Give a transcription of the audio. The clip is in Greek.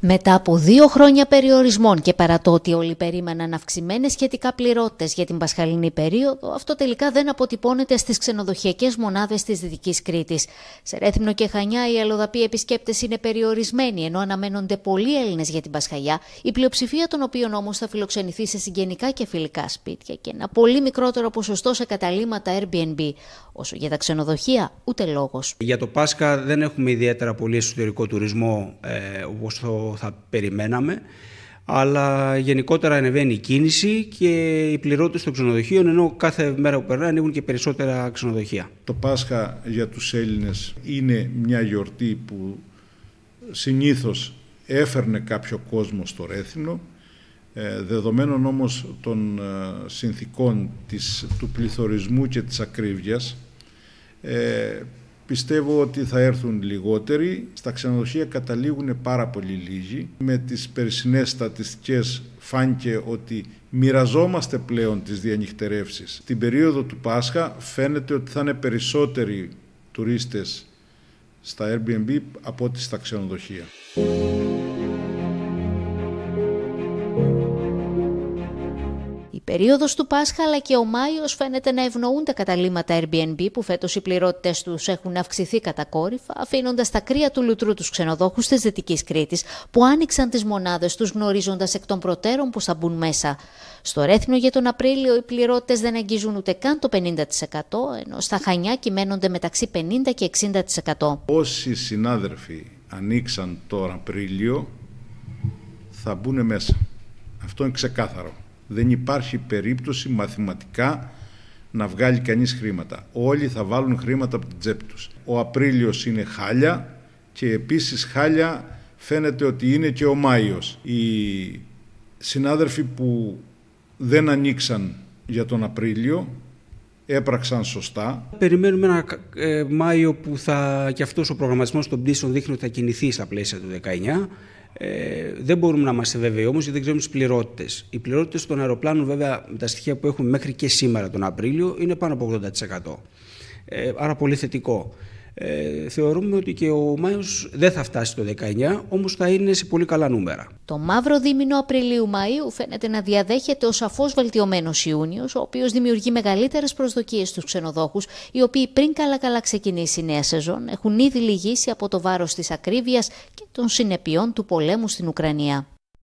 Μετά από δύο χρόνια περιορισμών και παρά το ότι όλοι περίμεναν αυξημένες σχετικά πληρότητες για την Πασχαλινή περίοδο, αυτό τελικά δεν αποτυπώνεται στις ξενοδοχειακές μονάδες της Δυτικής Κρήτης. Σε Ρέθμνο και Χανιά, οι αλλοδαποί επισκέπτες είναι περιορισμένοι, ενώ αναμένονται πολλοί Έλληνες για την Πασχαλιά, η πλειοψηφία των οποίων όμως θα φιλοξενηθεί σε συγγενικά και φιλικά σπίτια και ένα πολύ μικρότερο ποσοστό σε καταλήματα Airbnb. Όσο για τα ξενοδοχεία, ούτε λόγος. Για το Πάσχα δεν έχουμε ιδιαίτερα πολύ εσωτερικό τουρισμό ε, όπως το θα περιμέναμε. Αλλά γενικότερα ανεβαίνει η κίνηση και οι πληρότητα των ξενοδοχείων, ενώ κάθε μέρα που περνάει ανοίγουν και περισσότερα ξενοδοχεία. Το Πάσχα για τους Έλληνες είναι μια γιορτή που συνήθως έφερνε κάποιο κόσμο στο Ρέθινο, ε, δεδομένων όμως των ε, συνθήκων της, του πληθωρισμού και της ακρίβειας, ε, Πιστεύω ότι θα έρθουν λιγότεροι. Στα ξενοδοχεία καταλήγουν πάρα πολύ λίγοι. Με τις περσινές στατιστικές φάνηκε ότι μοιραζόμαστε πλέον τις διανυχτερεύσεις. Την περίοδο του Πάσχα φαίνεται ότι θα είναι περισσότεροι τουρίστες στα Airbnb από ό,τι στα ξενοδοχεία. Περίοδος του Πάσχα αλλά και ο Μάιος φαίνεται να ευνοούν τα καταλήμματα Airbnb που φέτος οι πληρότητέ τους έχουν αυξηθεί κατακόρυφα αφήνοντας τα κρύα του λουτρού τους ξενοδοχου της Δυτικής Κρήτης που άνοιξαν τις μονάδες τους γνωρίζοντας εκ των προτέρων που θα μπουν μέσα. Στο Ρέθνο για τον Απρίλιο οι πληρότητε δεν αγγίζουν ούτε καν το 50% ενώ στα Χανιά κυμαίνονται μεταξύ 50% και 60%. Όσοι συνάδελφοι ανοίξαν τον Απρίλιο θα μπουν μέσα. Αυτό είναι ξεκάθαρο. Δεν υπάρχει περίπτωση μαθηματικά να βγάλει κανείς χρήματα. Όλοι θα βάλουν χρήματα από την τσέπη τους. Ο Απρίλιος είναι χάλια και επίσης χάλια φαίνεται ότι είναι και ο Μάιος. Οι συνάδελφοι που δεν ανοίξαν για τον Απρίλιο έπραξαν σωστά. Περιμένουμε ένα ε, Μάιο που θα και αυτός ο προγραμματισμός των πτήσεων δείχνει ότι θα κινηθεί στα πλαίσια του 19. Ε, δεν μπορούμε να είμαστε βέβαιοι όμως γιατί δεν ξέρουμε τις πληρότητες. Οι πληρότητες των αεροπλάνων, βέβαια, με τα στοιχεία που έχουμε μέχρι και σήμερα τον Απρίλιο, είναι πάνω από 80%. Ε, άρα πολύ θετικό. Ε, θεωρούμε ότι και ο Μάιος δεν θα φτάσει το 19, όμως θα είναι σε πολύ καλά νούμερα. Το μαύρο δίμηνο Απριλίου-Μαΐου φαίνεται να διαδέχεται ο σαφώς βελτιωμένος Ιούνιος, ο οποίος δημιουργεί μεγαλύτερες προσδοκίες στους ξενοδοχου, οι οποίοι πριν καλά-καλά ξεκινήσει η νέα σεζόν έχουν ήδη λυγίσει από το βάρος της ακρίβειας και των συνεπειών του πολέμου στην Ουκρανία.